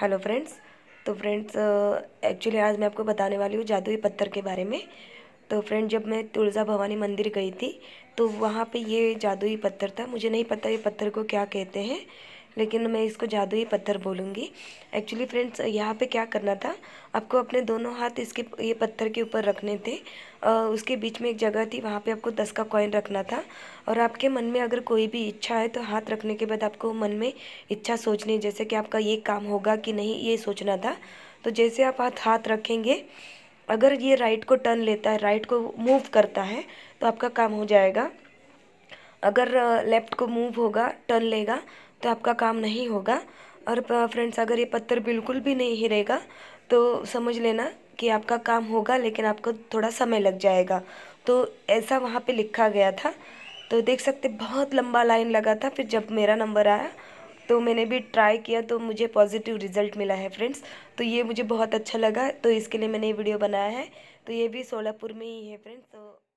hello friends तो friends actually आज मैं आपको बताने वाली हूँ जादुई पत्थर के बारे में तो फ्रेंड जब मैं तुलजा भवानी मंदिर गई थी तो वहाँ पे ये जादुई पत्थर था मुझे नहीं पता ये पत्थर को क्या कहते हैं लेकिन मैं इसको जादुई पत्थर बोलूँगी एक्चुअली फ्रेंड्स यहाँ पे क्या करना था आपको अपने दोनों हाथ इसके ये पत्थर के ऊपर रखने थे उसके बीच में एक जगह थी वहाँ पे आपको दस का कॉइन रखना था और आपके मन में अगर कोई भी इच्छा है तो हाथ रखने के बाद आपको मन में इच्छा सोचनी जैसे कि आपका ये काम होगा कि नहीं ये सोचना था तो जैसे आप हाथ हाथ रखेंगे अगर ये राइट को टर्न लेता है राइट को मूव करता है तो आपका काम हो जाएगा अगर लेफ़्ट को मूव होगा टर्न लेगा तो आपका काम नहीं होगा और फ्रेंड्स अगर ये पत्थर बिल्कुल भी नहीं हिरेगा तो समझ लेना कि आपका काम होगा लेकिन आपको थोड़ा समय लग जाएगा तो ऐसा वहाँ पे लिखा गया था तो देख सकते बहुत लंबा लाइन लगा था फिर जब मेरा नंबर आया तो मैंने भी ट्राई किया तो मुझे पॉजिटिव रिजल्ट मिला है फ्रेंड्स तो ये मुझे बहुत अच्छा लगा तो इसके लिए मैंने ये वीडियो बनाया है तो ये भी सोलापुर में ही है फ्रेंड्स तो